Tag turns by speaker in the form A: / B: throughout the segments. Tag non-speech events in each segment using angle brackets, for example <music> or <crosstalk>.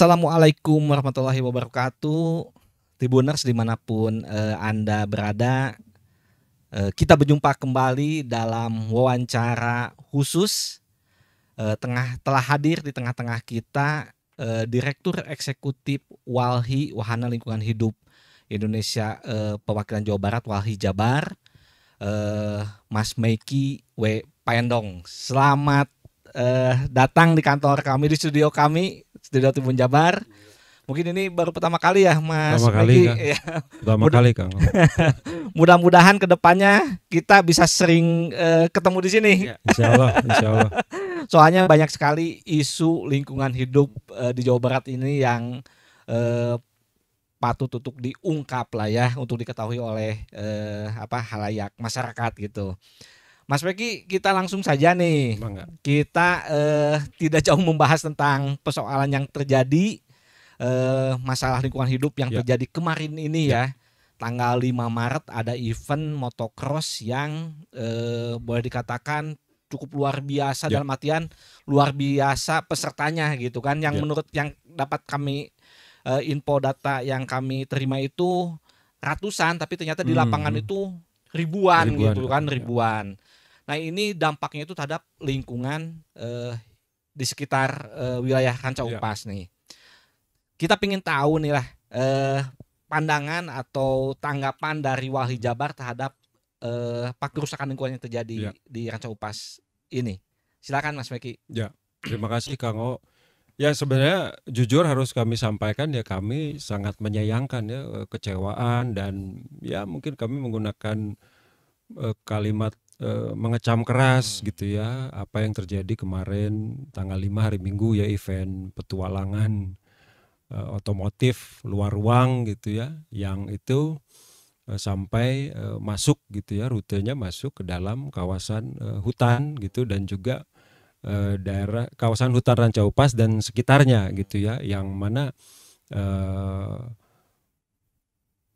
A: Assalamualaikum warahmatullahi wabarakatuh. Tribuners dimanapun eh, Anda berada, eh, kita berjumpa kembali dalam wawancara khusus. Eh, tengah telah hadir di tengah-tengah kita eh, Direktur Eksekutif Walhi Wahana Lingkungan Hidup Indonesia eh, Perwakilan Jawa Barat Walhi Jabar, eh, Mas Meiki W Payendong. Selamat eh, datang di kantor kami di studio kami Timun Jabar, iya. Mungkin ini baru pertama kali ya Mas pertama Kali, ya. Pertama Mudah kali Kang. <laughs> Mudah-mudahan kedepannya kita bisa sering uh, ketemu di sini. Ya. Insya Allah, insya Allah. <laughs> Soalnya banyak sekali isu lingkungan hidup uh, di Jawa Barat ini yang uh, patut untuk diungkap lah ya untuk diketahui oleh eh, apa halayak masyarakat gitu. Mas Peki, kita langsung saja nih. Bangga. Kita eh, tidak jauh membahas tentang persoalan yang terjadi eh, masalah lingkungan hidup yang ya. terjadi kemarin ini ya. ya. Tanggal 5 Maret ada event motocross yang eh, boleh dikatakan cukup luar biasa ya. dalam artian luar biasa pesertanya gitu kan yang ya. menurut yang dapat kami uh, info data yang kami terima itu ratusan tapi ternyata di hmm. lapangan itu ribuan, ribuan gitu ya. kan ribuan. Ya. Nah ini dampaknya itu terhadap lingkungan eh, di sekitar eh, wilayah Ranca iya. Upas yeah. nih. Kita pingin tahu nih lah eh, pandangan atau tanggapan dari Wali Jabar terhadap eh, pak kerusakan lingkungan yang terjadi yeah. di Ranca Upas ini. Silakan Mas Meki.
B: Ya, terima kasih Kang O. Ya sebenarnya jujur harus kami sampaikan ya kami sangat menyayangkan ya kecewaan dan ya mungkin kami menggunakan eh, kalimat Eh, mengecam keras hmm. gitu ya apa yang terjadi kemarin tanggal 5 hari Minggu ya event petualangan uh, otomotif luar ruang gitu ya yang itu uh, sampai uh, masuk gitu ya rutenya masuk ke dalam kawasan uh, hutan gitu dan juga uh, daerah kawasan hutan Rancaupas dan sekitarnya gitu ya yang mana uh,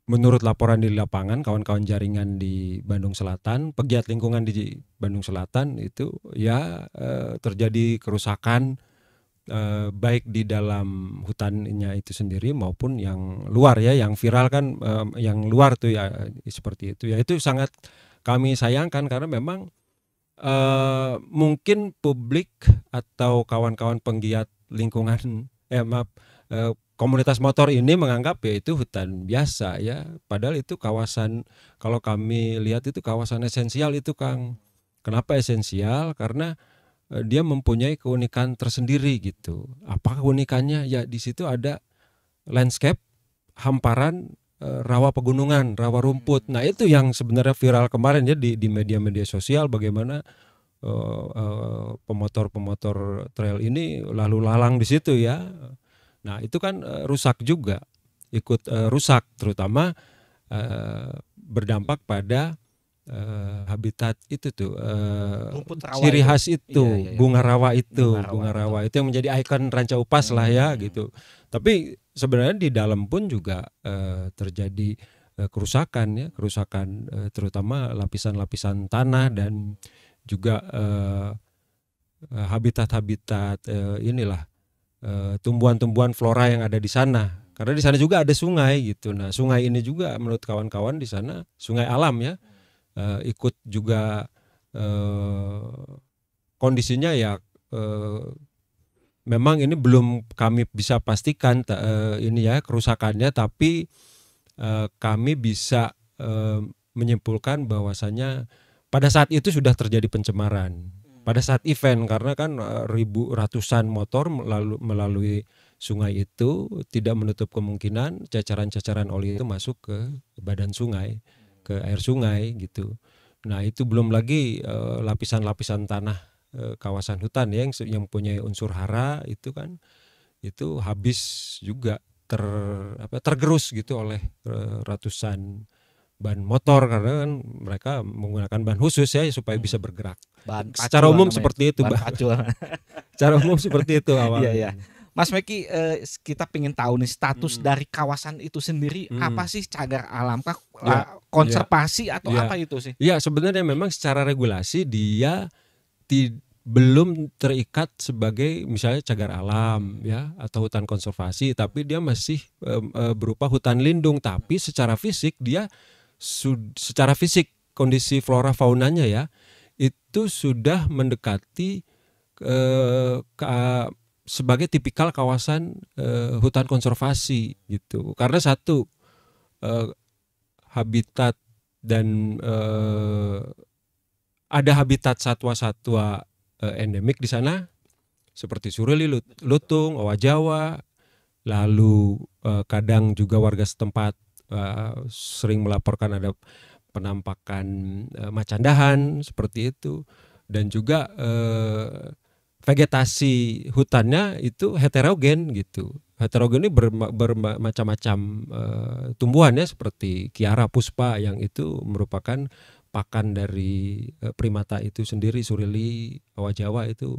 B: Menurut laporan di lapangan, kawan-kawan jaringan di Bandung Selatan, pegiat lingkungan di Bandung Selatan itu ya eh, terjadi kerusakan eh, baik di dalam hutannya itu sendiri maupun yang luar ya, yang viral kan yang luar tuh ya seperti itu. Ya itu sangat kami sayangkan karena memang eh, mungkin publik atau kawan-kawan penggiat lingkungan <laughs> eh maaf komunitas motor ini menganggap ya itu hutan biasa ya padahal itu kawasan kalau kami lihat itu kawasan esensial itu Kang kenapa esensial karena eh, dia mempunyai keunikan tersendiri gitu apa keunikannya ya di situ ada landscape hamparan eh, rawa pegunungan rawa rumput hmm. nah itu yang sebenarnya viral kemarin ya di di media-media sosial bagaimana eh, pemotor-pemotor uh, uh, pemotor -pemotor trail ini lalu lalang di situ ya Nah itu kan uh, rusak juga, ikut uh, rusak terutama uh, berdampak pada uh, habitat itu tuh uh, ciri khas itu, itu iya, iya, iya, bunga rawa itu bunga rawa, bunga rawa itu yang menjadi ikon ranca upas hmm, lah ya hmm. gitu tapi sebenarnya di dalam pun juga uh, terjadi kerusakan ya kerusakan uh, terutama lapisan-lapisan tanah dan juga habitat-habitat uh, habitat -habitat, uh, inilah Eh, tumbuhan-tumbuhan flora yang ada di sana. Karena di sana juga ada sungai gitu. Nah, sungai ini juga menurut kawan-kawan di sana sungai alam ya. Uh, ikut juga uh, kondisinya ya uh, memang ini belum kami bisa pastikan uh, ini ya kerusakannya tapi uh, kami bisa uh, menyimpulkan bahwasanya pada saat itu sudah terjadi pencemaran pada saat event karena kan eh, ribu ratusan motor melalui, melalui sungai itu tidak menutup kemungkinan cacaran-cacaran oli itu masuk ke badan sungai, ke air sungai gitu. Nah, itu belum lagi eh, lapisan-lapisan uh, tanah uh, kawasan hutan ya, yang yang punya unsur hara itu kan itu habis juga ter apa tergerus gitu oleh uh, ratusan ban motor karena kan mereka menggunakan ban khusus ya supaya bisa hmm. bergerak.
A: Ban secara umum namanya. seperti itu, ban pacul.
B: <laughs> Secara umum seperti itu <laughs> iya, awalnya. Iya, iya.
A: Mas Meki, eh, kita pengen tahu nih status hmm. dari kawasan itu sendiri hmm. apa sih cagar alam kah? Ya, ah, ya. konservasi ya, atau ya. apa itu sih?
B: Iya, sebenarnya memang secara regulasi dia ti, belum terikat sebagai misalnya cagar alam ya atau hutan konservasi, tapi dia masih eh, berupa hutan lindung. Tapi secara fisik dia secara fisik kondisi flora faunanya ya itu sudah mendekati eh, ke, sebagai tipikal kawasan eh, hutan konservasi gitu karena satu eh, habitat dan eh, ada habitat satwa-satwa eh, endemik di sana seperti surili lutung owa jawa lalu eh, kadang juga warga setempat Eh, sering melaporkan ada penampakan uh, eh, macan dahan seperti itu dan juga uh, vegetasi hutannya itu heterogen gitu. Heterogen ini bermacam-macam uh, tumbuhannya seperti kiara puspa yang itu merupakan pakan dari uh, primata itu sendiri surili Jawa Jawa itu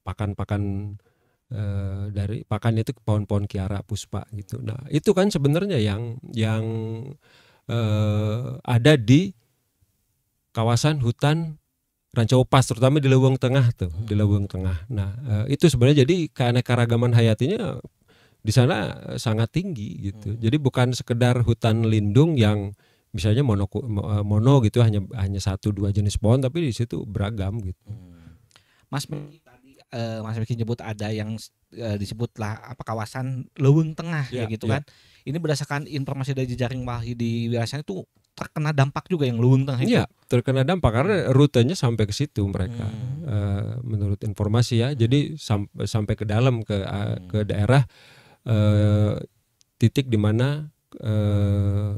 B: pakan-pakan Eh, dari pakan itu pohon-pohon kiara puspa gitu. Nah itu kan sebenarnya yang yang uh, ada di kawasan hutan Rancau Pas terutama di Leweng Tengah tuh di hmm. Leweng Tengah. Nah uh, itu sebenarnya jadi keanekaragaman hayatinya di sana sangat tinggi gitu. Hmm. Jadi bukan sekedar hutan lindung yang misalnya mono mono gitu hanya hanya satu dua jenis pohon tapi di situ beragam gitu. Hmm.
A: Mas uh, Mas Miki nyebut ada yang uh, disebutlah apa kawasan Leweng Tengah yeah, ya gitu yeah. kan. Ini berdasarkan informasi dari jejaring Walhi di wilayahnya itu terkena dampak juga yang Leweng Tengah itu. Iya,
B: terkena dampak karena hmm. rutenya sampai ke situ mereka. Hmm. Uh, menurut informasi ya. Hmm. Jadi sam sampai ke dalam ke uh, ke daerah uh, titik di mana uh,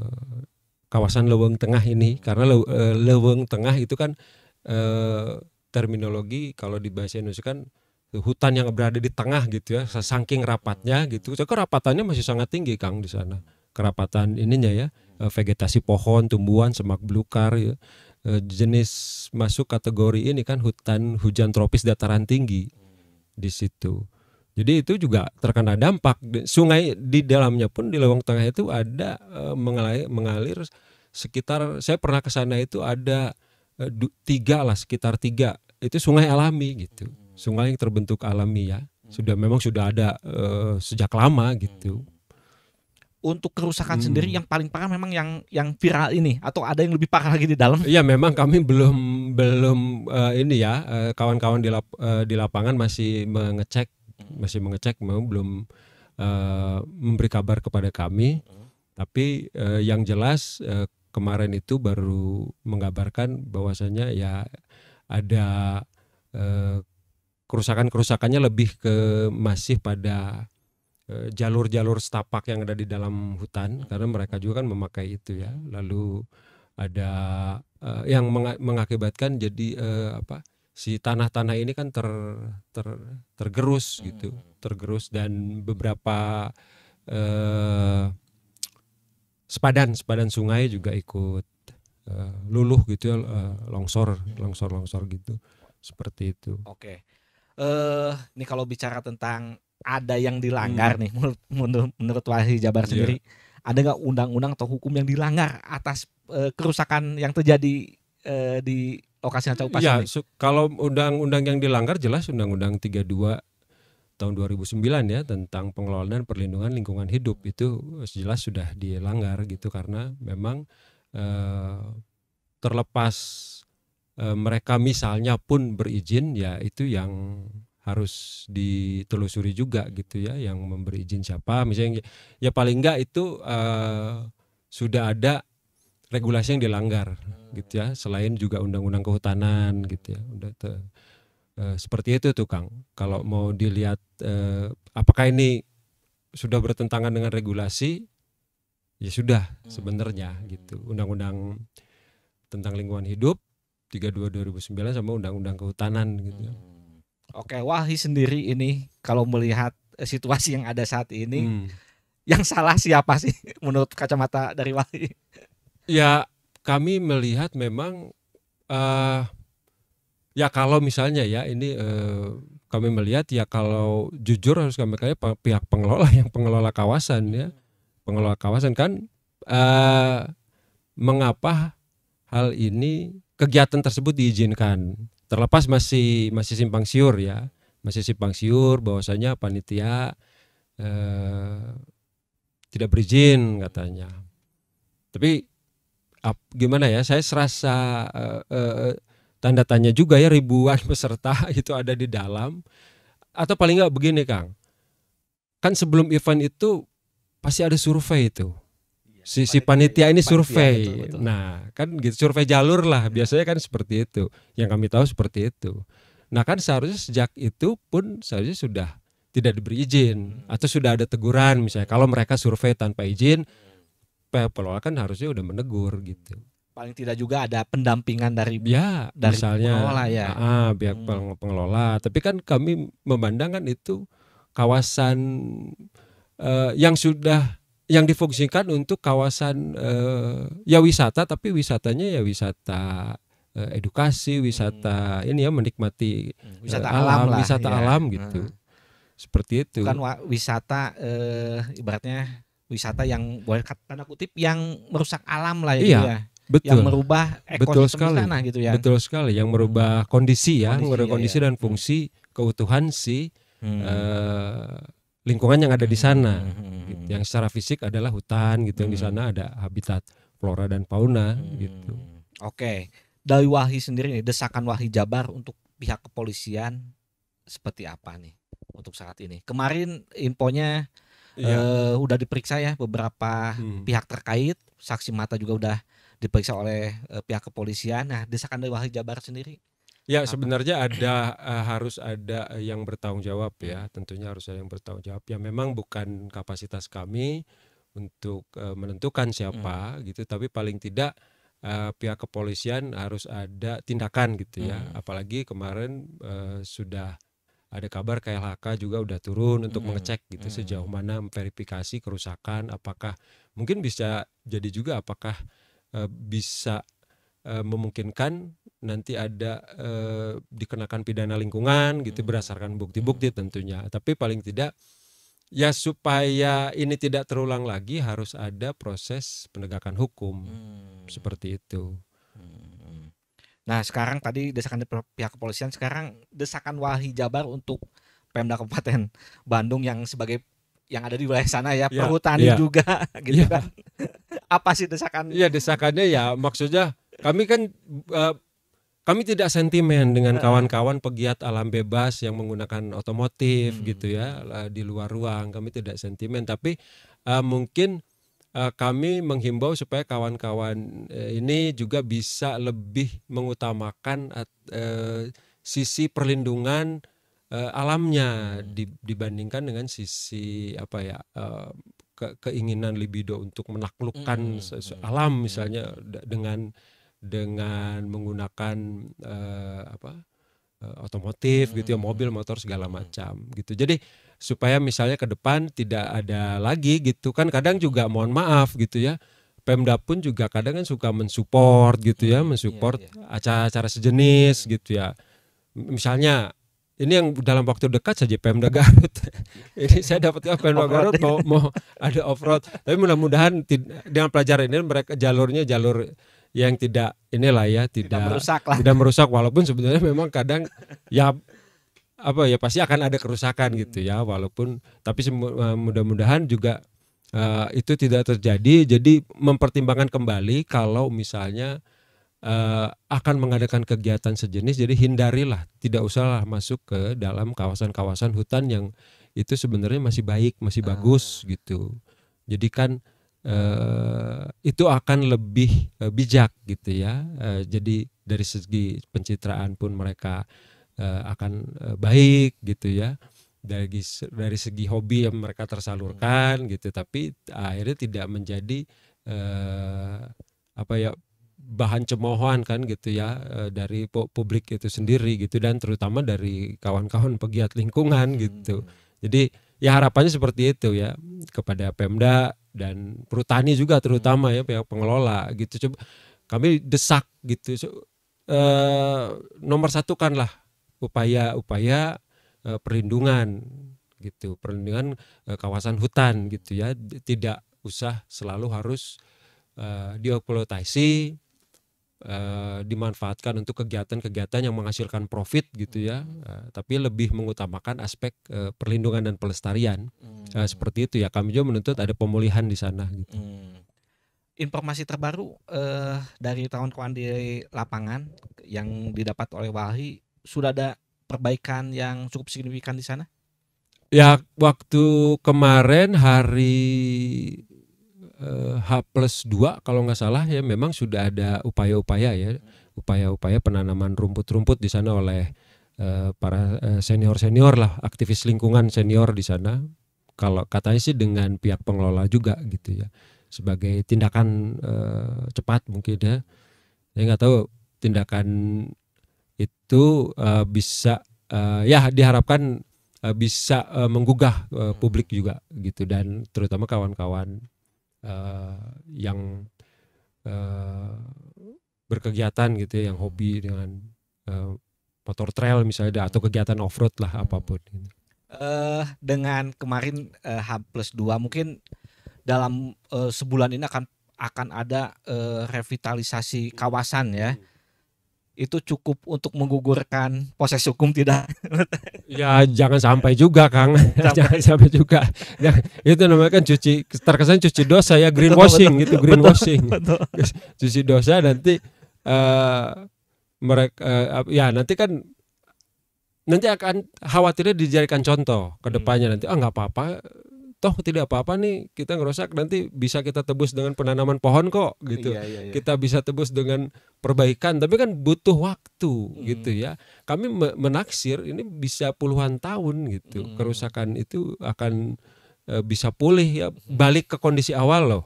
B: kawasan Leweng Tengah ini hmm. karena le, Leweng Tengah itu kan uh, terminologi kalau di bahasa Indonesia kan hutan yang berada di tengah gitu ya saking rapatnya gitu kerapatannya masih sangat tinggi Kang di sana kerapatan ininya ya eh, vegetasi pohon tumbuhan semak belukar ya eh, jenis masuk kategori ini kan hutan hujan tropis dataran tinggi di situ jadi itu juga terkena dampak sungai di dalamnya pun di lewang tengah itu ada eh, mengalir, mengalir sekitar saya pernah ke sana itu ada tiga lah sekitar tiga itu sungai alami gitu sungai yang terbentuk alami ya sudah memang sudah ada uh, sejak lama gitu hmm.
A: untuk kerusakan hmm. sendiri yang paling parah memang yang yang viral ini atau ada yang lebih parah lagi di dalam Iya memang kami belum
B: belum uh, ini ya eh, kawan-kawan uh, di, lap, uh, di lapangan masih mengecek masih mengecek mau belum uh, memberi kabar kepada kami tapi uh, yang jelas uh, kemarin itu baru mengabarkan bahwasanya ya ada uh, kerusakan-kerusakannya lebih ke masih pada eh, jalur-jalur setapak yang ada di dalam hutan karena mereka juga kan memakai itu ya lalu ada uh, yang mengakibatkan jadi uh, apa si tanah-tanah ini kan ter, ter tergerus gitu hmm, hmm. tergerus dan beberapa uh, sepadan sepadan sungai juga ikut uh, luluh gitu ya uh, longsor
A: longsor longsor gitu seperti itu oke okay eh uh, ini kalau bicara tentang ada yang dilanggar hmm. nih menurut menurut, menurut Wahyu Jabar yeah. sendiri ada nggak undang-undang atau hukum yang dilanggar atas uh, kerusakan yang terjadi uh, di lokasi Hancau Pasir? Ya, ini?
B: kalau undang-undang yang dilanggar jelas undang-undang 32 tahun 2009 ya tentang pengelolaan dan perlindungan lingkungan hidup itu jelas sudah dilanggar gitu karena memang eh, terlepas Eh, mereka misalnya pun berizin ya itu yang harus ditelusuri juga gitu ya yang memberi izin siapa misalnya ya paling enggak itu uh, sudah ada regulasi yang dilanggar gitu ya selain juga undang-undang kehutanan gitu ya udah uh, seperti itu tuh Kang kalau mau dilihat uh, apakah ini sudah bertentangan dengan regulasi ya sudah hmm. sebenarnya gitu undang-undang tentang lingkungan hidup 32
A: 2009 sama Undang-Undang Kehutanan
B: gitu. Hmm.
A: Oke, Wahi sendiri ini kalau melihat eh, situasi yang ada saat ini, hmm. yang salah siapa sih <laughs> menurut kacamata dari wali?
B: Ya, kami melihat memang uh, ya kalau misalnya ya ini uh, kami melihat ya kalau jujur harus kami kayak pihak pengelola <laughs> yang pengelola kawasan ya, pengelola kawasan kan uh, mengapa hal ini kegiatan tersebut diizinkan. Terlepas masih masih simpang siur ya, masih simpang siur bahwasanya panitia eh, tidak berizin katanya. Tapi ap, gimana ya, saya serasa eh, eh, tanda tanya juga ya ribuan peserta <laughs> itu ada di dalam atau paling nggak begini Kang. Kan sebelum event itu pasti ada survei itu si si panitia ini survei. betul, betul. Nah, kan gitu survei jalur lah biasanya kan seperti itu. Yang kami tahu seperti itu. Nah, kan seharusnya sejak itu pun seharusnya sudah tidak diberi izin hmm. atau sudah ada teguran misalnya kalau mereka survei tanpa izin hmm. pengelola kan harusnya udah menegur gitu paling tidak juga ada pendampingan dari ya dari misalnya pengelola ya ah, ah biar hmm. pengelola tapi kan kami memandangkan itu kawasan uh, yang sudah yang difungsikan untuk kawasan eh, ya wisata tapi wisatanya ya wisata eh, edukasi wisata hmm. ini ya menikmati hmm, eh, wisata uh, alam, lah, wisata ya. alam gitu hmm. seperti itu kan
A: wisata eh, ibaratnya wisata yang boleh tanda kutip yang merusak alam lah ya, iya. ya. Betul. Yang merubah ekosistem Betul sekali. sana gitu ya.
B: Betul sekali, yang merubah hmm. kondisi ya, kondisi, merubah iya, kondisi iya. dan fungsi keutuhan si hmm. uh, lingkungan yang ada di hmm, sana gitu. yang secara fisik adalah hutan gitu yang di sana ada habitat flora dan fauna gitu
A: oke okay. dari wahi sendiri nih desakan wahi Jabar untuk pihak kepolisian seperti apa nih untuk saat ini kemarin infonya ya. uh, udah diperiksa ya beberapa hmm. pihak terkait saksi mata juga udah diperiksa oleh uh, pihak kepolisian nah desakan dari wahi Jabar sendiri
B: Ya sebenarnya ada uh, <clears throat> harus ada yang bertanggung jawab ya, tentunya harus ada yang bertanggung jawab. Ya memang bukan kapasitas kami untuk uh, menentukan hmm. siapa hmm. gitu, tapi paling tidak uh, pihak kepolisian harus ada tindakan gitu ya. Hmm. Apalagi kemarin uh, sudah ada kabar KLHK juga udah turun untuk hmm. mengecek gitu hmm. sejauh mana verifikasi kerusakan, apakah mungkin bisa jadi juga apakah uh, bisa Eh, memungkinkan nanti ada uh, dikenakan pidana lingkungan gitu hmm. berdasarkan bukti-bukti hmm. tentunya. Tapi paling tidak ya supaya ini tidak terulang lagi harus ada proses
A: penegakan hukum hmm. seperti itu. Hmm. Nah sekarang tadi desakan pihak kepolisian sekarang desakan Wahi Jabar untuk Pemda Kabupaten Bandung yang sebagai yang ada di wilayah sana ya, ya perhutani ya. juga <laughs> gitu ya. kan. <laughs> Apa sih desakan? ya desakannya ya maksudnya kami kan uh, kami tidak
B: sentimen dengan kawan-kawan pegiat alam bebas yang menggunakan otomotif hmm. gitu ya eh, di luar ruang kami tidak sentimen tapi uh, mungkin uh, kami menghimbau supaya kawan-kawan uh, ini juga bisa lebih mengutamakan uh, sisi perlindungan uh, alamnya hmm. dibandingkan dengan sisi apa ya uh, ke keinginan libido untuk menaklukkan hmm. hmm, hmm alam hmm, misalnya dengan dengan menggunakan uh, apa uh, otomotif hmm. gitu ya hmm. mobil motor segala hmm. macam gitu jadi supaya misalnya ke depan tidak ada lagi gitu kan kadang juga mohon maaf gitu ya Pemda pun juga kadang kan suka mensupport gitu ya, iya, iya, mensupport iya. acara-acara sejenis hmm. gitu ya. Misalnya ini yang dalam waktu dekat saja Pemda Garut. <laughs> ini saya dapat ya Pemda Garut mau, mau ada offroad tapi mudah-mudahan dengan pelajaran ini mereka jalurnya jalur yang tidak inilah ya tidak, tidak merusak lah. tidak merusak walaupun sebenarnya memang kadang ya apa ya pasti akan ada kerusakan hmm. gitu ya walaupun tapi e, mudah-mudahan juga uh, itu tidak terjadi jadi mempertimbangkan kembali kalau misalnya uh, akan mengadakan kegiatan sejenis jadi hindarilah tidak usahlah masuk ke dalam kawasan-kawasan hutan yang itu sebenarnya masih baik masih ah. bagus uh. gitu jadi kan eh, itu akan lebih eh, bijak gitu ya. eh, jadi dari segi pencitraan pun mereka eh, akan eh, baik gitu ya. Dari dari segi hobi yang mereka tersalurkan gitu, tapi akhirnya tidak menjadi eh, apa ya bahan cemoohan kan gitu ya dari publik itu sendiri gitu dan terutama dari kawan-kawan pegiat lingkungan hmm. gitu. Jadi ya harapannya seperti itu ya kepada Pemda dan perutani juga terutama ya hmm. pihak pengelola gitu coba kami desak gitu so, eh, nomor satu kan lah upaya-upaya e, eh, perlindungan gitu perlindungan e, kawasan hutan gitu ya tidak usah selalu harus eh, dieksploitasi uh, dimanfaatkan untuk kegiatan-kegiatan yang menghasilkan profit gitu ya, uh, tapi lebih mengutamakan aspek uh, perlindungan dan pelestarian hmm. uh, seperti itu ya. Kami juga menuntut ada pemulihan di sana gitu. Hmm.
A: Informasi terbaru uh, dari tahun kawan di lapangan yang didapat oleh Walhi sudah ada perbaikan yang cukup signifikan di sana?
B: Ya waktu kemarin hari Eh, H plus 2 kalau nggak salah ya memang sudah ada upaya-upaya ya upaya-upaya penanaman rumput-rumput di sana oleh eh, para eh, senior-senior lah aktivis lingkungan senior di sana kalau katanya sih dengan pihak pengelola juga gitu ya sebagai tindakan cepat mungkin ya saya nggak tahu tindakan itu bisa ya diharapkan bisa menggugah publik juga gitu dan terutama kawan-kawan uh, yang uh, berkegiatan gitu ya, yang hobi dengan uh, motor trail misalnya atau kegiatan off road lah apapun. Gitu.
A: Uh, dengan kemarin uh, H plus dua mungkin dalam uh, sebulan ini akan akan ada uh, revitalisasi kawasan ya. Hmm itu cukup untuk menggugurkan proses hukum tidak? <laughs>
B: ya jangan sampai juga Kang, sampai. <laughs> jangan sampai juga. Ya, itu namanya kan cuci terkesan cuci dosa ya greenwashing betul, gitu green greenwashing, cuci dosa nanti uh, mereka uh, ya nanti kan nanti akan khawatirnya dijadikan contoh ke hmm. depannya hmm. nanti ah nggak apa-apa toh tidak apa-apa nih kita ngerusak nanti bisa kita tebus dengan penanaman pohon kok gitu iya, iya, iya. kita bisa tebus dengan perbaikan tapi kan butuh waktu hmm. gitu ya kami menaksir ini bisa puluhan tahun gitu hmm. kerusakan itu akan e, bisa pulih ya balik ke kondisi awal loh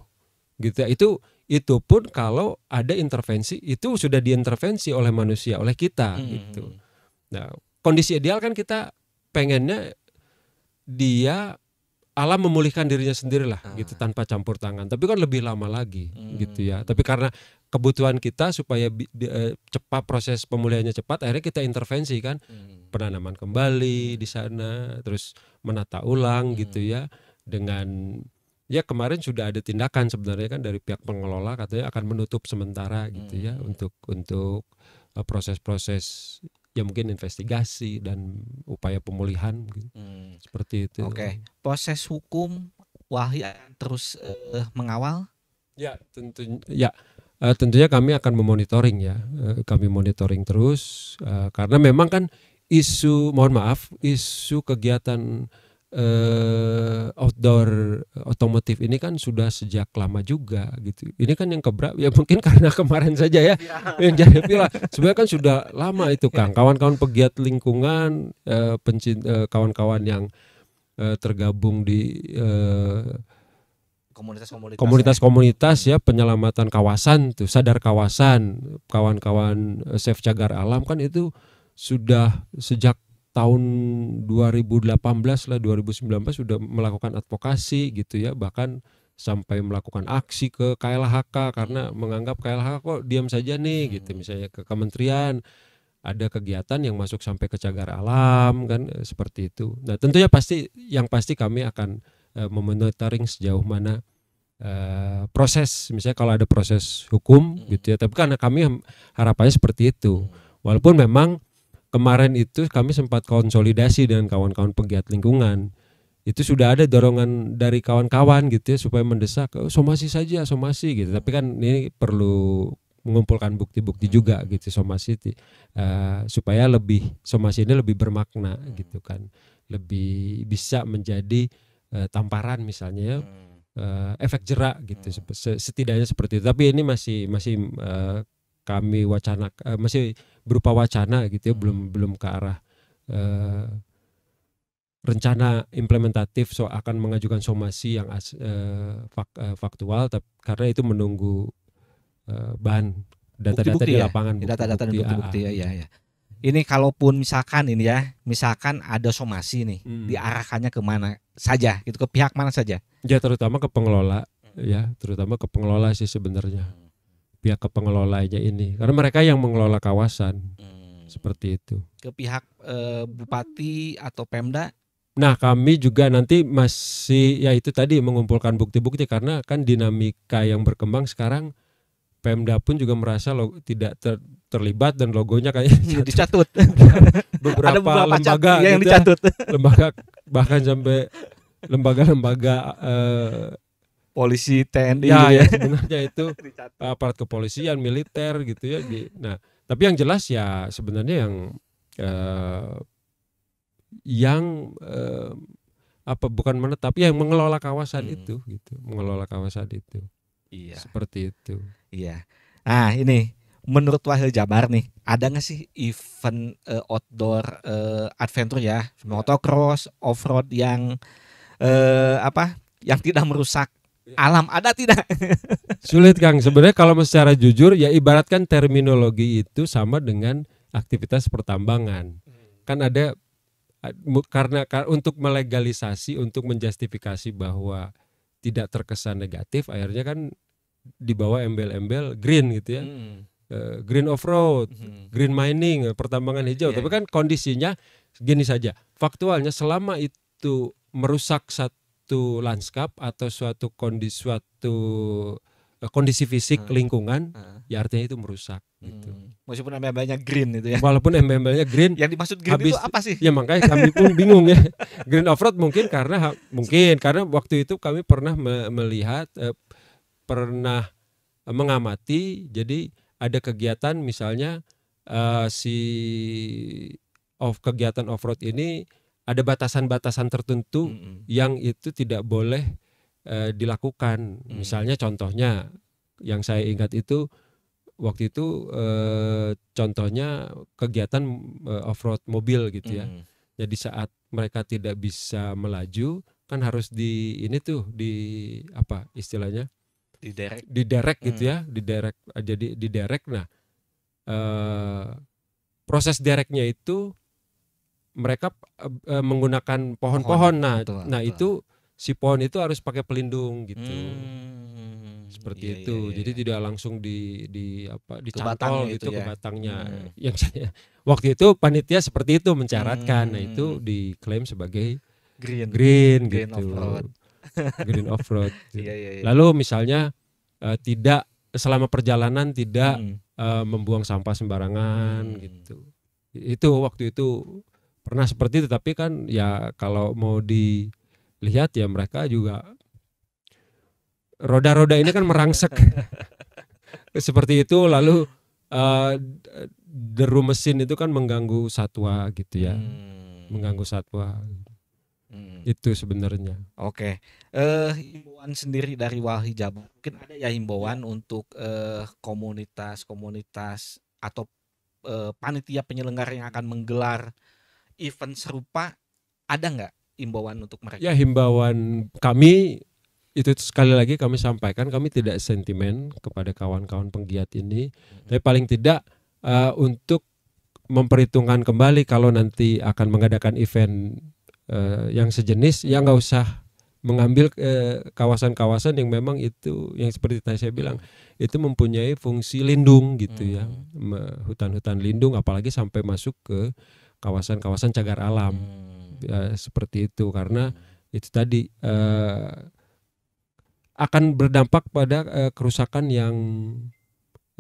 B: gitu ya itu itu pun kalau ada intervensi itu sudah diintervensi oleh manusia oleh kita hmm. gitu nah kondisi ideal kan kita pengennya dia alam memulihkan dirinya sendirilah ah. gitu tanpa campur tangan. Tapi kan lebih lama lagi hmm. gitu ya. Tapi karena kebutuhan kita supaya bi, di, eh, cepat proses pemulihannya cepat, akhirnya kita intervensi kan hmm. penanaman kembali hmm. di sana, terus menata ulang gitu hmm. gitu ya dengan ya kemarin sudah ada tindakan sebenarnya kan dari pihak pengelola katanya akan menutup sementara gitu ya hmm. untuk untuk eh, proses-proses ya mungkin investigasi dan upaya pemulihan hmm. seperti itu. Oke, okay.
A: proses hukum Wahyu terus uh, mengawal? Ya, tentu
B: ya. Uh, tentunya kami akan memonitoring ya, uh, kami monitoring terus uh, karena memang kan isu mohon maaf isu kegiatan uh, outdoor otomotif ini kan sudah sejak lama juga gitu. Ini kan yang kebrak ya mungkin <laughs> karena kemarin saja ya, iya. yang jadi pila. Sebenarnya kan sudah lama itu Kang. Kawan-kawan pegiat lingkungan, uh, eh, pencinta eh, kawan-kawan yang uh, tergabung di eh,
A: komunitas-komunitas komunitas-komunitas
B: ya. ya. penyelamatan kawasan tuh sadar kawasan kawan-kawan save cagar alam kan itu sudah sejak tahun 2018 lah 2019 sudah melakukan advokasi gitu ya bahkan sampai melakukan aksi ke KLHK karena menganggap KLHK kok diam saja nih hmm. gitu misalnya ke kementerian ada kegiatan yang masuk sampai ke cagar alam kan eh, seperti itu. Nah, tentunya pasti yang pasti kami akan e, memonitoring sejauh mana e, proses misalnya kalau ada proses hukum hmm. gitu ya. Tapi karena kami harapannya seperti itu. Hmm. Walaupun memang kemarin itu kami sempat konsolidasi dengan kawan-kawan pegiat lingkungan itu sudah ada dorongan dari kawan-kawan gitu ya supaya mendesak oh, somasi saja somasi gitu tapi kan ini perlu mengumpulkan bukti-bukti hmm. juga gitu somasi uh, supaya lebih somasi ini lebih bermakna hmm. gitu kan lebih bisa menjadi uh, tamparan misalnya uh, efek jerak gitu setidaknya seperti itu tapi ini masih masih uh, kami wacana uh, masih berupa wacana gitu ya, hmm. belum belum ke arah uh, rencana implementatif so akan mengajukan somasi yang as, uh, fak, uh, faktual tapi karena itu menunggu uh, bahan
A: data-data di ya? lapangan iya, data-data dan ah, bukti-bukti ya, ya ini kalaupun misalkan ini ya misalkan ada somasi nih hmm. diarahkannya mana saja gitu ke pihak mana saja ya terutama ke
B: pengelola hmm. ya terutama ke pengelola sih sebenarnya hmm pihak aja ini karena mereka yang mengelola kawasan hmm. seperti itu
A: ke pihak e, bupati atau pemda
B: nah kami juga nanti masih ya itu tadi mengumpulkan bukti-bukti karena kan dinamika yang berkembang sekarang Pemda pun juga merasa lo, tidak ter, terlibat dan logonya kayaknya <laughs> dicatut. <laughs> beberapa, Ada beberapa lembaga iya, yang gitu, ya. dicatut. lembaga bahkan sampai lembaga-lembaga eh, polisi TNI ya, gitu ya, ya. <laughs> sebenarnya itu aparat kepolisian militer gitu ya di, nah tapi yang jelas ya sebenarnya yang eh, yang eh, apa bukan menetap yang mengelola kawasan hmm. itu gitu mengelola kawasan itu iya seperti
A: itu iya ah ini menurut Wahil Jabar nih ada nggak sih event uh, outdoor uh, adventure ya iya. motocross off road yang uh, apa yang tidak merusak Iya. alam ada tidak? <laughs> Sulit
B: Kang. Sebenarnya kalau secara jujur ya ibaratkan terminologi itu sama dengan aktivitas pertambangan. Hmm. Kan ada karena untuk melegalisasi untuk menjustifikasi bahwa tidak terkesan negatif akhirnya kan dibawa embel-embel green gitu ya. Hmm. Eh, green off road, hmm. green mining, eh, pertambangan hijau. Yeah. Tapi iya. kan kondisinya gini saja. Faktualnya selama itu merusak satu suatu lanskap atau suatu kondisi suatu eh, kondisi fisik hmm. lingkungan hmm. ya artinya itu merusak gitu.
A: hmm. gitu. Meskipun embel-embelnya green itu ya. Walaupun
B: embel-embelnya green. yang dimaksud green habis, itu apa sih? Ya makanya kami pun <laughs> bingung ya. Green off-road mungkin karena mungkin karena waktu itu kami pernah me melihat eh, pernah mengamati jadi ada kegiatan misalnya eh, si off kegiatan off-road ini ada batasan-batasan tertentu mm -hmm. yang itu tidak boleh e, dilakukan. Mm -hmm. Misalnya contohnya yang saya ingat itu waktu itu e, contohnya kegiatan e, eh, off road mobil gitu ya. Mm -hmm. Jadi saat mereka tidak bisa melaju kan harus di ini tuh di apa istilahnya? Diderek. Diderek derek gitu mm. ya, di diderek. Jadi diderek nah e, proses dereknya itu mereka e, menggunakan pohon-pohon. Nah, betul, nah betul. itu si pohon itu harus pakai pelindung gitu. Hmm, Seperti iya, itu. Iya, iya. Jadi iya. tidak langsung di di apa di ke gitu, gitu ya. ke batangnya. Hmm. <laughs> Yang saya waktu itu panitia seperti itu mencaratkan. Hmm. Nah, itu hmm. diklaim sebagai green green, green gitu. Off-road. <laughs> green off-road. gitu. <laughs> iya, iya, iya. Lalu misalnya uh, tidak selama perjalanan tidak hmm. uh, membuang sampah sembarangan hmm. gitu. Itu waktu itu pernah seperti itu tapi kan ya kalau mau dilihat ya mereka juga roda-roda ini kan merangsek <laughs> seperti itu lalu uh, deru mesin itu kan mengganggu satwa gitu ya hmm. mengganggu satwa hmm. itu sebenarnya
A: oke uh, himbauan sendiri dari Walhi Jabar mungkin ada ya himbauan iya. untuk eh, komunitas komunitas komunitas atau uh, panitia penyelenggara yang akan menggelar event serupa ada nggak himbauan untuk mereka? Ya
B: himbauan kami itu sekali lagi kami sampaikan kami tidak sentimen kepada kawan-kawan penggiat ini, hmm. tapi paling tidak uh, untuk memperhitungkan kembali kalau nanti akan mengadakan event uh, yang sejenis, ya nggak usah mengambil eh, kawasan-kawasan eh, yang memang itu yang seperti tadi saya bilang hmm. itu mempunyai fungsi lindung gitu ya. hmm. ya hutan-hutan lindung apalagi sampai masuk ke kawasan-kawasan cagar alam hmm. ya, seperti itu karena hmm. itu tadi uh, akan berdampak pada uh, kerusakan yang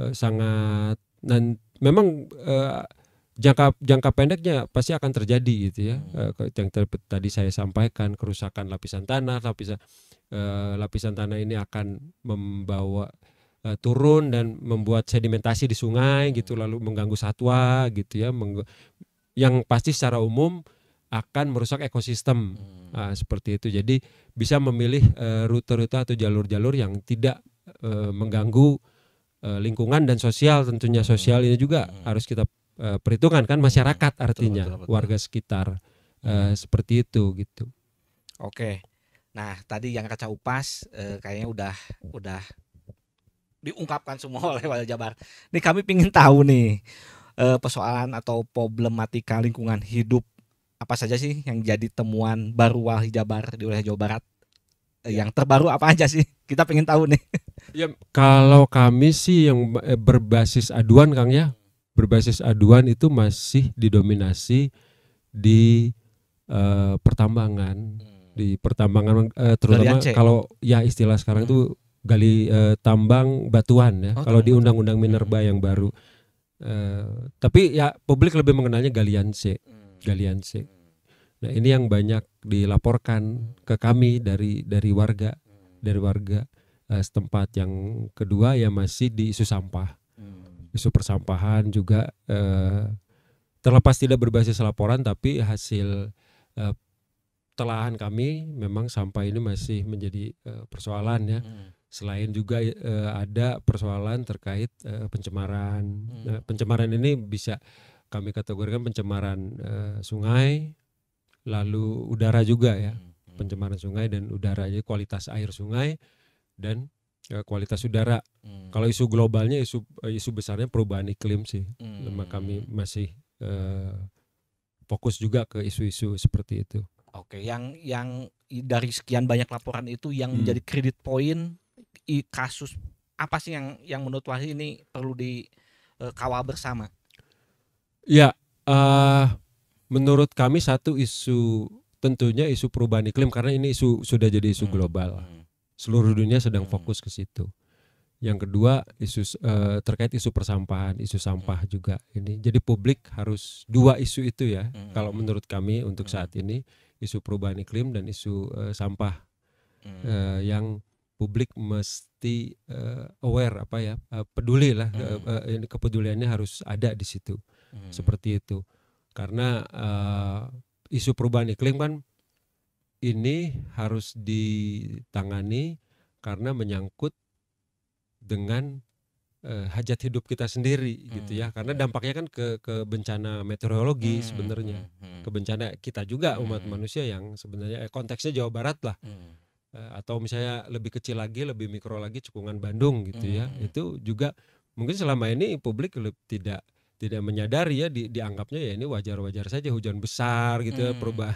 B: uh, sangat dan memang uh, jangka jangka pendeknya pasti akan terjadi gitu ya hmm. uh, yang ter, tadi saya sampaikan kerusakan lapisan tanah lapisan uh, lapisan tanah ini akan membawa turun dan membuat sedimentasi di sungai gitu hmm. lalu mengganggu satwa gitu ya yang pasti secara umum akan merusak ekosistem hmm. nah, seperti itu. Jadi bisa memilih eh, rute-rute atau jalur-jalur yang tidak eh, mengganggu eh, lingkungan dan sosial tentunya sosial hmm. ini juga hmm. harus kita perhitungkan kan masyarakat hmm. artinya betul, betul, betul. warga sekitar uh, hmm. seperti itu gitu.
A: Oke. Nah, tadi yang kaca upas uh, kayaknya udah udah diungkapkan semua <laughs> oleh Wali Jabar. Nih kami pingin tahu nih eh, persoalan atau problematika lingkungan hidup apa saja sih yang jadi temuan baru Wali Jabar di wilayah Jawa Barat? Eh, ya. Yang terbaru apa aja sih? <laughs> Kita pengen tahu nih. <laughs>
B: Ya, kalau kami sih yang eh, berbasis aduan Kang ya, berbasis aduan itu masih didominasi di uh, pertambangan, hmm. di pertambangan uh, terutama kalau ya istilah sekarang itu hmm. gali uh, tambang batuan ya. Oh, kalau di Undang-Undang Minerba hmm. yang baru Eh, tapi ya publik lebih mengenalnya galian C, hmm. galian C. Hmm. Nah ini yang banyak dilaporkan ke kami hmm. dari dari warga, dari warga uh, setempat. Yang kedua ya masih di isu sampah, isu persampahan juga uh, terlepas tidak berbasis laporan tapi hasil uh, telahan kami memang sampah ini masih menjadi uh, persoalan ya. Selain juga uh, ada persoalan terkait uh, pencemaran. Hmm. Nah, pencemaran ini bisa kami kategorikan pencemaran uh, sungai, lalu udara juga ya. Hmm, hmm. Pencemaran sungai dan udara, jadi kualitas air sungai dan uh, kualitas udara. Hmm. Kalau isu globalnya, isu isu besarnya perubahan iklim sih. Hmm. kami masih uh, fokus juga ke isu-isu seperti itu.
A: Oke, yang yang dari sekian banyak laporan itu yang hmm. menjadi kredit poin kasus apa sih yang yang menurut Wahyu ini perlu dikawal e, bersama? Ya,
B: uh, menurut kami satu isu tentunya isu perubahan iklim karena ini isu sudah jadi isu hmm. global. Hmm. Seluruh dunia sedang hmm. fokus ke situ. Yang kedua isu uh, terkait isu persampahan, isu sampah juga ini. Jadi publik harus dua isu itu ya. Kalau menurut kami untuk saat ini isu perubahan iklim dan isu uh, sampah uh, yang publik mesti uh, aware apa ya uh, peduli lah hmm. uh, kepeduliannya harus ada di situ hmm. seperti itu karena uh, isu perubahan iklim kan ini harus ditangani karena menyangkut dengan uh, hajat hidup kita sendiri hmm. gitu ya hmm. karena iya. dampaknya kan ke ke bencana meteorologi hmm. sebenarnya hmm, hmm. ke bencana kita juga umat hmm. manusia yang sebenarnya eh, konteksnya Jawa Barat lah hmm Eh, atau misalnya lebih kecil lagi lebih mikro lagi cekungan Bandung gitu ya hmm. itu juga mungkin selama ini publik tidak tidak menyadari ya di, dianggapnya ya ini wajar-wajar saja hujan besar gitu ya, hmm. ya perubah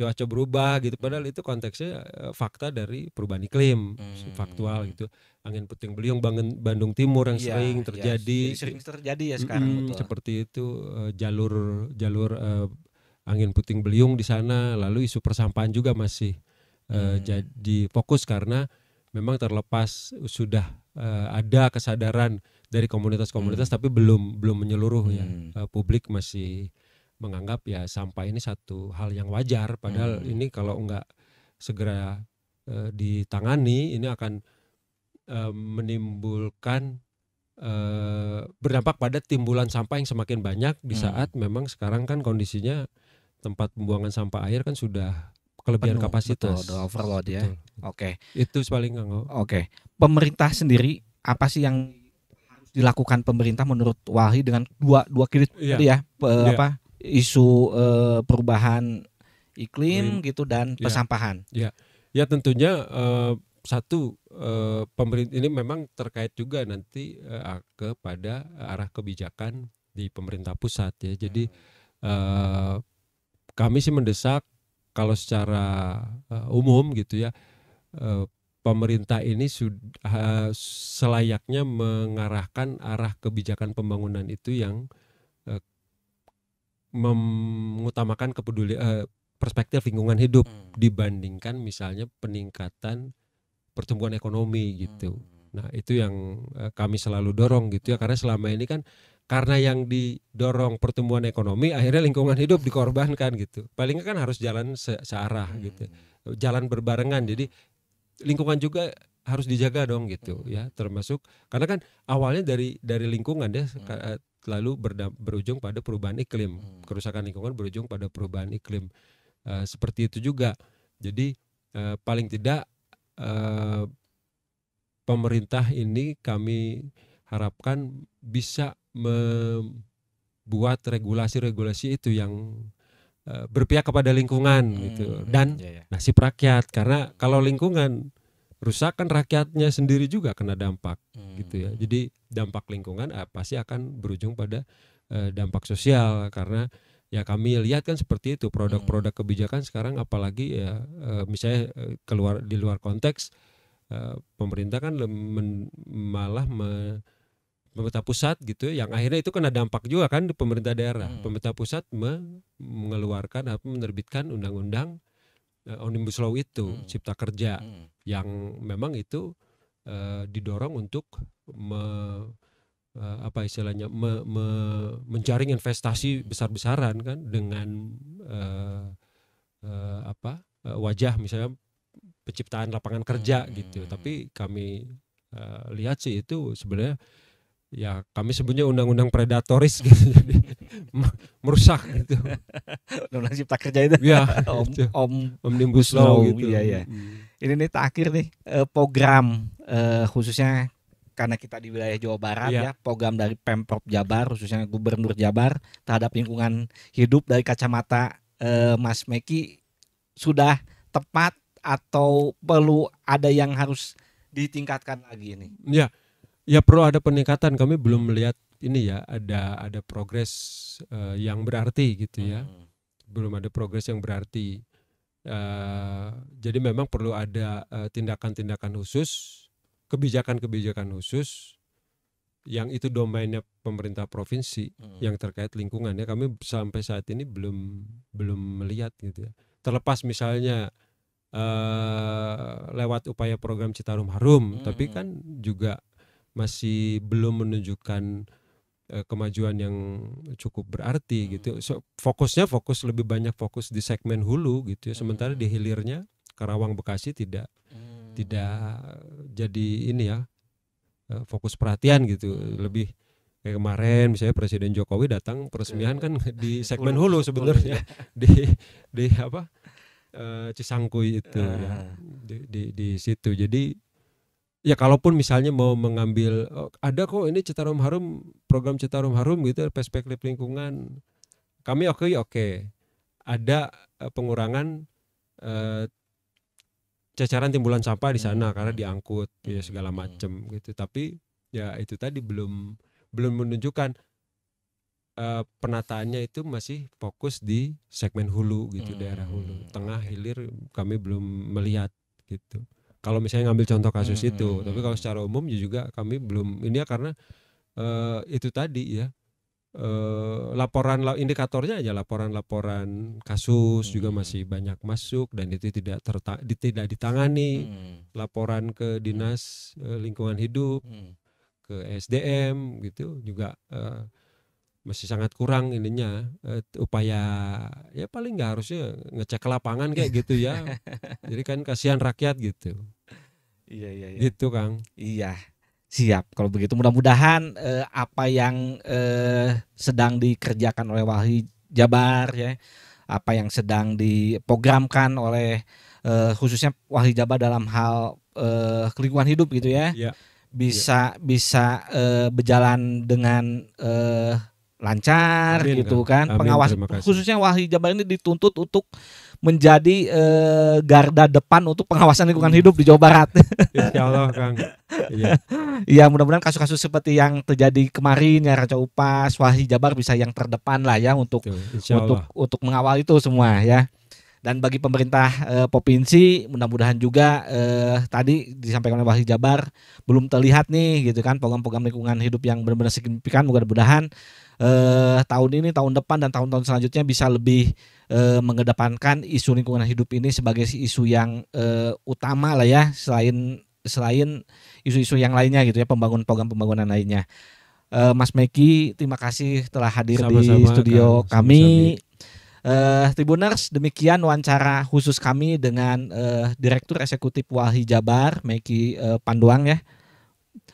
B: cuaca berubah gitu padahal itu konteksnya eh, fakta dari perubahan iklim hmm. faktual gitu angin puting beliung bangun Bandung Timur yang ya, sering terjadi ya, sering terjadi ya sekarang mm, betul. seperti itu eh, jalur jalur uh, angin puting beliung di sana lalu isu persampahan juga masih uh, hmm. jadi fokus karena memang terlepas sudah uh, ada kesadaran dari komunitas-komunitas hmm. tapi belum belum menyeluruh ya. hmm. ya uh, publik masih menganggap ya sampah ini satu hal yang wajar padahal hmm. ini kalau enggak segera uh, ditangani ini akan uh, menimbulkan uh, berdampak pada timbulan sampah yang semakin banyak di hmm. saat hmm. memang sekarang kan kondisinya tempat pembuangan sampah air kan sudah kelebihan penuh, kapasitas. Betul, the overload ya.
A: Oke. Okay. Itu paling enggak. Oke. Okay. Pemerintah sendiri apa sih yang harus dilakukan pemerintah menurut Wahyu dengan dua dua kritik iya. yeah. tadi ya pe, yeah. apa isu uh, perubahan iklim gitu dan yeah. pesampahan. Ya. Yeah.
B: Ya tentunya uh, satu uh, eh, pemerintah ini memang terkait juga nanti uh, kepada arah kebijakan di pemerintah pusat ya. Jadi uh, kami sih mendesak kalau secara uh, umum gitu ya uh, pemerintah ini sudah eh, selayaknya mengarahkan arah kebijakan pembangunan itu yang uh, mengutamakan kepeduli uh, perspektif lingkungan hidup hmm. dibandingkan misalnya peningkatan pertumbuhan ekonomi gitu. Hmm. Nah, itu yang uh, kami selalu dorong gitu ya karena selama ini kan karena yang didorong pertumbuhan ekonomi akhirnya lingkungan hidup dikorbankan gitu palingnya kan harus jalan se searah hmm. gitu jalan berbarengan jadi lingkungan juga harus dijaga dong gitu hmm. ya termasuk karena kan awalnya dari dari lingkungan deh ya, hmm. lalu berujung pada perubahan iklim hmm. kerusakan lingkungan berujung pada perubahan iklim uh, seperti itu juga jadi uh, paling tidak uh, pemerintah ini kami harapkan bisa membuat regulasi-regulasi itu yang uh, berpihak kepada lingkungan hmm, gitu ya, ya, dan ya, ya. nasib rakyat karena kalau lingkungan rusak kan rakyatnya sendiri juga kena dampak hmm. gitu ya jadi dampak lingkungan uh, pasti akan berujung pada uh, dampak sosial karena ya kami lihat kan seperti itu produk-produk hmm. kebijakan sekarang apalagi ya eh, misalnya keluar di luar konteks pemerintah kan malah pemerintah pusat gitu ya, yang iya. akhirnya itu kena dampak juga kan di pemerintah daerah hmm. pemerintah pusat mengeluarkan atau menerbitkan undang-undang uh, omnibus law itu hmm. cipta kerja hmm. yang memang itu uh, didorong untuk me, uh, apa istilahnya me, me, menjaring investasi hmm. besar-besaran kan dengan uh, uh, apa uh, wajah misalnya penciptaan lapangan kerja hmm. gitu hmm. tapi kami uh, lihat sih itu sebenarnya ya kami sebutnya undang-undang predatoris gitu <laughs> jadi merusak
A: gitu undang-undang cipta kerja itu ya <laughs> om, itu. om omnibus law gitu. gitu iya, iya. Hmm. ini nih terakhir nih eh, program eh, khususnya karena kita di wilayah Jawa Barat ya. ya program dari pemprov Jabar khususnya Gubernur Jabar terhadap lingkungan hidup dari kacamata eh, Mas Meki sudah tepat atau perlu ada yang harus ditingkatkan lagi ini ya ya
B: perlu ada peningkatan kami belum melihat ini ya ada ada progres uh, yang berarti gitu ya hmm. belum ada progres yang berarti uh, jadi memang perlu ada eh, tindakan-tindakan uh, khusus kebijakan-kebijakan khusus yang itu domainnya pemerintah provinsi hmm. yang terkait lingkungan ya kami sampai saat ini belum belum melihat gitu ya terlepas misalnya uh, lewat upaya program Citarum Harum hmm. tapi kan juga masih belum menunjukkan uh, kemajuan yang cukup berarti hmm. gitu. So, fokusnya fokus lebih banyak fokus di segmen hulu gitu ya. Hmm. Sementara di hilirnya Karawang Bekasi tidak hmm. tidak jadi ini ya eh, fokus perhatian gitu. Hmm. Lebih kayak kemarin misalnya Presiden Jokowi datang peresmian kan iya. di <laughs> segmen hulu sebenarnya iya. <laughs> di di apa eh, Cisangkui itu ah. ya. di, di di situ jadi Ya kalaupun misalnya mau mengambil oh, ada kok ini Citarum Harum program Citarum Harum gitu perspektif lingkungan kami oke okay, ya oke okay. ada eh, pengurangan eh, cacaran timbulan sampah di sana hmm. karena diangkut ya hmm. segala hmm. macam gitu tapi ya itu tadi belum belum menunjukkan eh, penataannya itu masih fokus di segmen hulu gitu hmm. daerah hulu hmm, tengah hilir kami belum melihat gitu kalau misalnya ngambil contoh kasus hmm, itu, hmm, tapi hmm. kalau secara umum ya juga kami belum ini ya karena uh, itu tadi ya uh, laporan indikatornya aja laporan-laporan kasus hmm. juga masih banyak masuk dan itu tidak terta, tidak ditangani hmm. laporan ke dinas uh, lingkungan hidup hmm. ke SDM gitu juga uh, masih sangat kurang ininya uh, upaya ya paling nggak harusnya ngecek ke lapangan kayak gitu ya <laughs> jadi kan kasihan rakyat gitu
A: iya iya, iya. gitu kang iya siap kalau begitu mudah-mudahan eh, apa yang eh, sedang dikerjakan oleh Wahyu Jabar ya apa yang sedang diprogramkan oleh eh, khususnya Wahyu Jabar dalam hal eh, lingkungan hidup gitu ya, ya. bisa ya. bisa eh, berjalan dengan eh, lancar Amin, gitu kan. Amin, Pengawas khususnya Wahyu Jabar ini dituntut untuk menjadi eh, garda depan untuk pengawasan lingkungan hmm. hidup di Jawa Barat. <laughs> Insya Allah Kang. Iya. ya mudah-mudahan kasus-kasus seperti yang terjadi kemarin ya Raja Upas, Wahyu Jabar bisa yang terdepan lah ya untuk untuk untuk mengawal itu semua ya. Dan bagi pemerintah eh, provinsi mudah-mudahan juga eh, tadi disampaikan oleh Wahid Jabar belum terlihat nih gitu kan program-program lingkungan hidup yang benar-benar signifikan mudah-mudahan eh, tahun ini, tahun depan dan tahun-tahun selanjutnya bisa lebih eh, mengedepankan isu lingkungan hidup ini sebagai isu yang eh, utama lah ya selain selain isu-isu yang lainnya gitu ya pembangun program pembangunan lainnya. Eh, Mas Meki, terima kasih telah hadir Sama-sama, di studio kan. kami. Uh, Tribuners, demikian wawancara khusus kami dengan uh, Direktur Eksekutif Walhi Jabar, Meki uh, Panduang ya.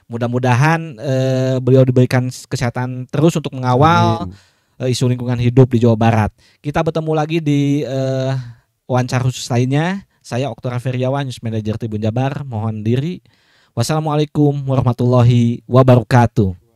A: Mudah-mudahan uh, beliau diberikan kesehatan terus untuk mengawal uh, isu lingkungan hidup di Jawa Barat. Kita bertemu lagi di uh, wawancara khusus lainnya. Saya Oktora Feriawan, News Manager Tribun Jabar, mohon diri. Wassalamualaikum warahmatullahi wabarakatuh.